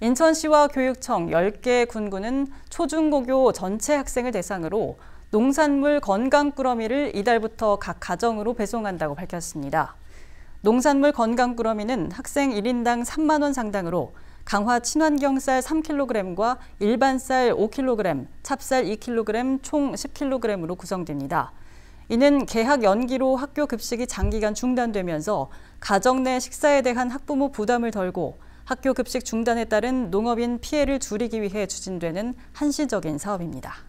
인천시와 교육청 10개 군구는 초중고교 전체 학생을 대상으로 농산물 건강 꾸러미를 이달부터 각 가정으로 배송한다고 밝혔습니다. 농산물 건강 꾸러미는 학생 1인당 3만 원 상당으로 강화 친환경 쌀 3kg과 일반 쌀 5kg, 찹쌀 2kg 총 10kg으로 구성됩니다. 이는 개학 연기로 학교 급식이 장기간 중단되면서 가정 내 식사에 대한 학부모 부담을 덜고 학교 급식 중단에 따른 농업인 피해를 줄이기 위해 추진되는 한시적인 사업입니다.